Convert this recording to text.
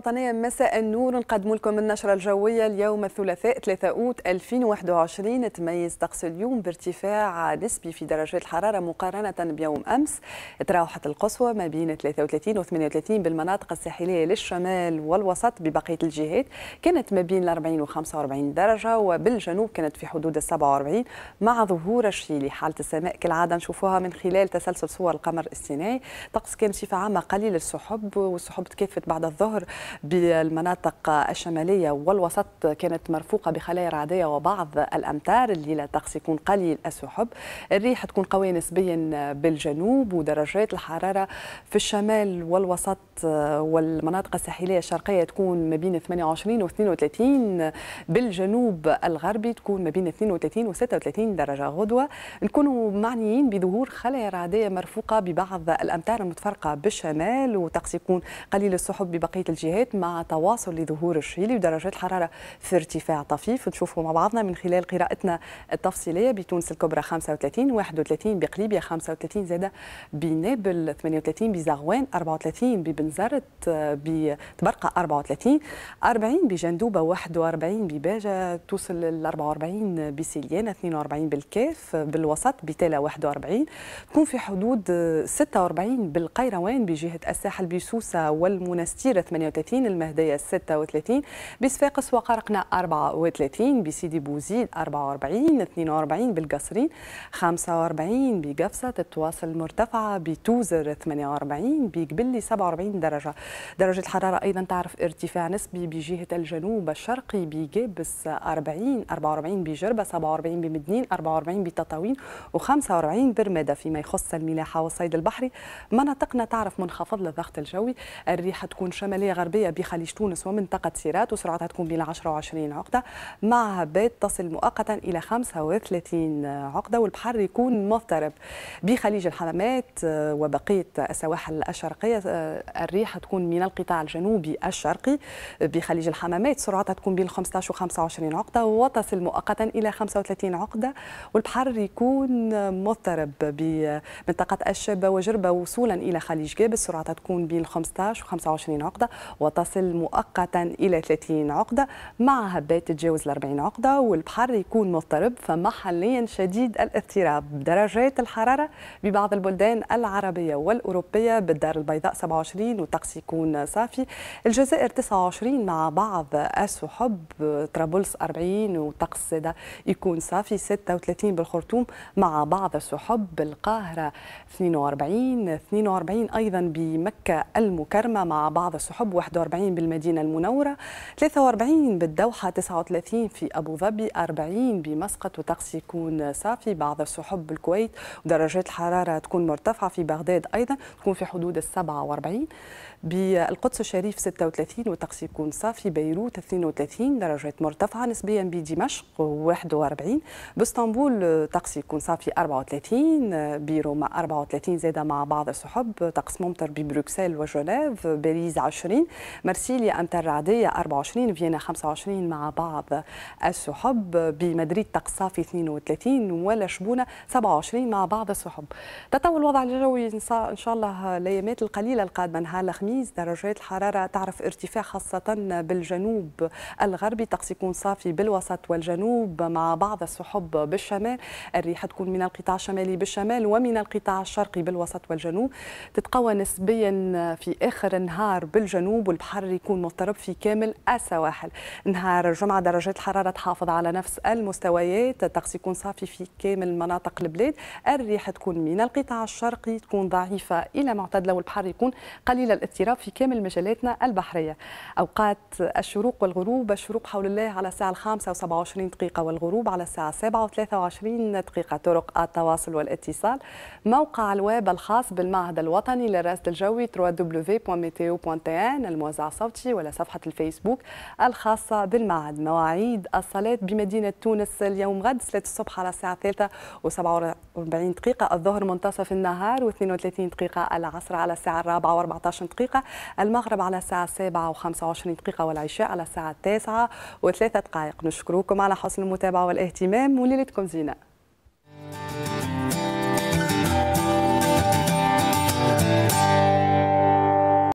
الوطنية مساء النور نقدم لكم النشرة الجوية اليوم الثلاثاء 3 أوت 2021 تميز طقس اليوم بارتفاع نسبي في درجات الحرارة مقارنة بيوم أمس تراوحت القصوى ما بين 33 و 38 بالمناطق الساحلية للشمال والوسط ببقية الجهات كانت ما بين 40 و 45 درجة وبالجنوب كانت في حدود 47 مع ظهور الشي لحالة السماء كالعادة نشوفوها من خلال تسلسل صور القمر الصناعي طقس كان بصفة عامة قليل السحب والسحب تكافت بعد الظهر بالمناطق الشمالية والوسط كانت مرفوقة بخلايا رعدية وبعض اللي الليلة الطقس يكون قليل السحب الريح تكون قوية نسبيا بالجنوب ودرجات الحرارة في الشمال والوسط والمناطق الساحلية الشرقية تكون ما بين 28 و 32 بالجنوب الغربي تكون ما بين 32 و 36 درجة غدوة نكونوا معنيين بظهور خلايا رعدية مرفوقة ببعض الامتار المتفرقة بالشمال وتقصي يكون قليل السحب ببقية الجهات السماوات مع تواصل لظهور الشيل ودرجات الحرارة في ارتفاع طفيف تشوفوا مع بعضنا من خلال قراءتنا التفصيلية بتونس الكبرى 35 31 بقليبيا 35 زادة بنابل 38 بزغوان 34 ببنزرت بتبرقه 34 40 بجندوبة 41 بباجة توصل ل 44 بسيليان 42 بالكاف بالوسط بتالا 41 تكون في حدود 46 بالقيروان بجهة الساحل بسوسة والمنستير 38 36 المهدية 36 بصفاقس وقرقنا 34 بسيدي بوزيد 44 42 بالقصرين 45 بقفصة التواصل مرتفعة بتوزر 48 بقبلي 47 درجة درجة الحرارة أيضا تعرف ارتفاع نسبي بجهة الجنوب الشرقي بجبس 40 44 بجربة 47 بمدنين 44 بتطاوين و45 برمادة فيما يخص الملاحة والصيد البحري مناطقنا تعرف منخفض للضغط الجوي الريحة تكون شمالية غربية الغربيه بخليج تونس ومنطقه سيرات وسرعتها تكون بين 10 و20 عقده مع هبات تصل مؤقتا الى 35 عقده والبحر يكون مضطرب بخليج الحمامات آه، وبقيه السواحل الشرقيه الريح آه، تكون من القطاع الجنوبي الشرقي بخليج الحمامات سرعتها تكون بين 15 و 25 عقده وتصل مؤقتا الى 35 عقده والبحر يكون مضطرب بمنطقه الشابه وجربه وصولا الى خليج جابس سرعتها تكون بين 15 و 25 عقده وتصل مؤقتا إلى 30 عقدة مع هبات تتجاوز ال 40 عقدة والبحر يكون مضطرب فمحليا شديد الاضطراب درجات الحرارة ببعض البلدان العربية والأوروبية بالدار البيضاء 27 والطقس يكون صافي الجزائر 29 مع بعض السحب طرابلس 40 وطقس سادة يكون صافي 36 بالخرطوم مع بعض السحب القاهرة 42 42 أيضا بمكة المكرمة مع بعض السحب 41 بالمدينة المنورة 43 بالدوحة 39 في أبو ظبي 40 بمسقط وطقس يكون صافي بعض السحب بالكويت ودرجات الحرارة تكون مرتفعة في بغداد أيضا تكون في حدود 47 بالقدس الشريف 36 وطقس يكون صافي بيروت 32 درجات مرتفعة نسبيا بدمشق 41 باسطنبول طقس يكون صافي 34 بروما 34 زادة مع بعض السحب طقس ممطر ببروكسل وجنيف باريس 20 مرسيليا أمتار العادية 24 فيينا 25 مع بعض السحب بمدريد في 32 ولا شبونة 27 مع بعض السحب تطور الوضع الجوي إن شاء الله الأيامات القليلة القادمة نهار الخميس درجات الحرارة تعرف ارتفاع خاصة بالجنوب الغربي تقص يكون صافي بالوسط والجنوب مع بعض السحب بالشمال الريح تكون من القطاع الشمالي بالشمال ومن القطاع الشرقي بالوسط والجنوب تتقوى نسبيا في آخر النهار بالجنوب والبحر يكون مضطرب في كامل السواحل نهار الجمعة درجات الحرارة تحافظ على نفس المستويات الطقس يكون صافي في كامل مناطق البلاد الريح تكون من القطاع الشرقي تكون ضعيفة إلى معتدلة والبحر يكون قليل الاضطراب في كامل مجالاتنا البحرية أوقات الشروق والغروب الشروق حول الله على الساعة الخامسة وسبعة وعشرين دقيقة والغروب على الساعة سبعة وثلاثة وعشرين دقيقة طرق التواصل والاتصال موقع الويب الخاص بالمعهد الوطني للرصد الجوي www.meteo.tn الموزع الصوتي ولا صفحة الفيسبوك الخاصة بالمعهد مواعيد الصلاة بمدينة تونس اليوم غد 3 الصبح على الساعة 3 و47 دقيقة الظهر منتصف النهار و32 دقيقة العصر على الساعة الرابعة و14 دقيقة المغرب على الساعة 7 و25 دقيقة والعشاء على الساعة 9 و3 دقائق نشكركم على حسن المتابعة والاهتمام وليلتكم زينة